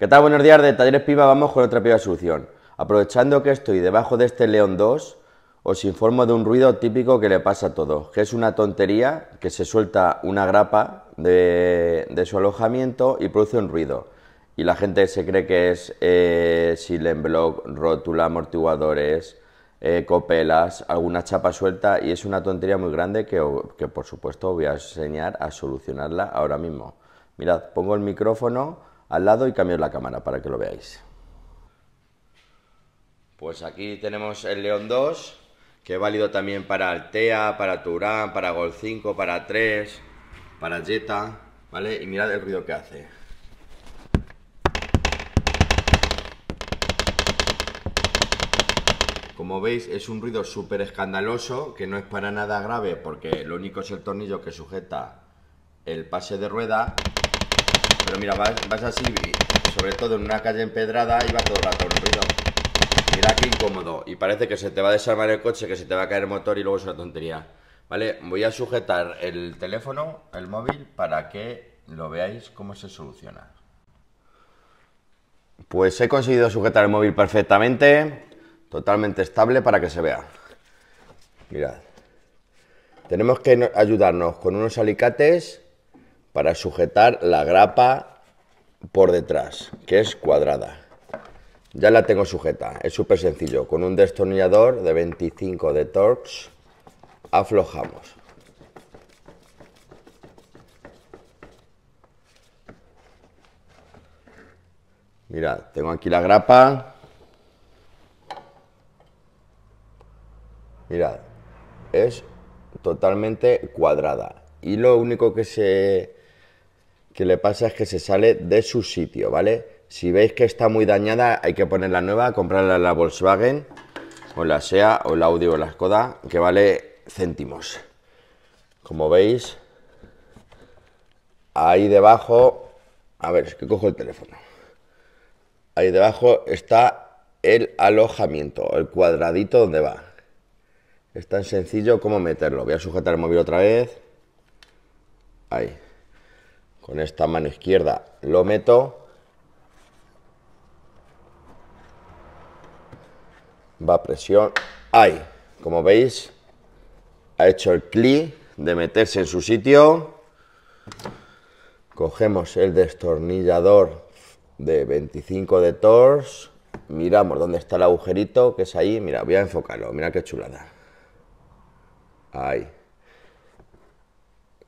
¿Qué tal? Buenos días de Talleres Piva, vamos con otra piva solución. Aprovechando que estoy debajo de este León 2, os informo de un ruido típico que le pasa a todos, que es una tontería que se suelta una grapa de, su alojamiento y produce un ruido. Y la gente se cree que es eh, silenblock, rótula, amortiguadores, eh, copelas, alguna chapa suelta y es una tontería muy grande que, que por supuesto voy a enseñar a solucionarla ahora mismo. Mirad, pongo el micrófono al lado y cambio la cámara para que lo veáis. Pues aquí tenemos el León 2, que es válido también para Altea, para Turán, para Gol 5, para 3, para Jetta, ¿vale? Y mirad el ruido que hace. Como veis es un ruido súper escandaloso que no es para nada grave porque lo único es el tornillo que sujeta el pase de rueda pero mira, vas, así, sobre todo en una calle empedrada, y va todo el rato ruido. Mira qué incómodo. Y parece que se te va a desarmar el coche, que se te va a caer el motor y luego es una tontería. Vale, voy a sujetar el teléfono, el móvil, para que lo veáis cómo se soluciona. Pues he conseguido sujetar el móvil perfectamente, totalmente estable para que se vea. Mirad, tenemos que ayudarnos con unos alicates para sujetar la grapa por detrás, que es cuadrada. Ya la tengo sujeta, es súper sencillo. Con un destornillador de 25 de Torx aflojamos. Mirad, tengo aquí la grapa. Mirad, es totalmente cuadrada. Y lo único que se que le pasa es que se sale de su sitio, ¿vale? Si veis que está muy dañada, hay que ponerla nueva, comprarla en la Volkswagen, o la SEA, o el Audi, o la Skoda, que vale céntimos. Como veis, ahí debajo, a ver, es que cojo el teléfono. Ahí debajo está el alojamiento, el cuadradito donde va. Es tan sencillo como meterlo. Voy a sujetar el móvil otra vez. Ahí con esta mano izquierda lo meto, va presión, ahí, como veis, ha hecho el clic de meterse en su sitio, cogemos el destornillador de 25 de torx miramos dónde está el agujerito, que es ahí, mira, voy a enfocarlo, mira qué chulada, ahí,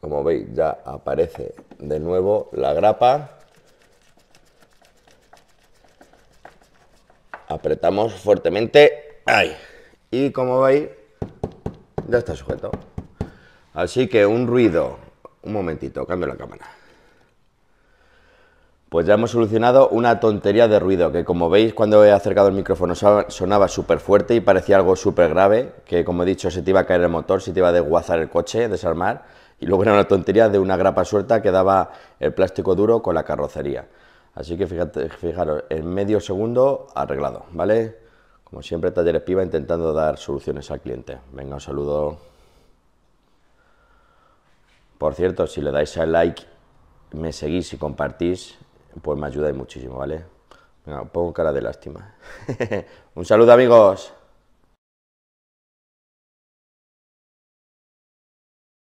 como veis ya aparece de nuevo la grapa. Apretamos fuertemente. ahí Y como veis, ya está sujeto. Así que un ruido. Un momentito, cambio la cámara. Pues ya hemos solucionado una tontería de ruido, que como veis cuando he acercado el micrófono sonaba súper fuerte y parecía algo súper grave, que como he dicho se te iba a caer el motor, se te iba a desguazar el coche, desarmar. Y luego era una tontería de una grapa suelta que daba el plástico duro con la carrocería. Así que fijaros, en medio segundo arreglado, ¿vale? Como siempre, Talleres Piva intentando dar soluciones al cliente. Venga, un saludo. Por cierto, si le dais al like, me seguís y compartís, pues me ayudáis muchísimo, ¿vale? Venga, pongo cara de lástima. un saludo, amigos.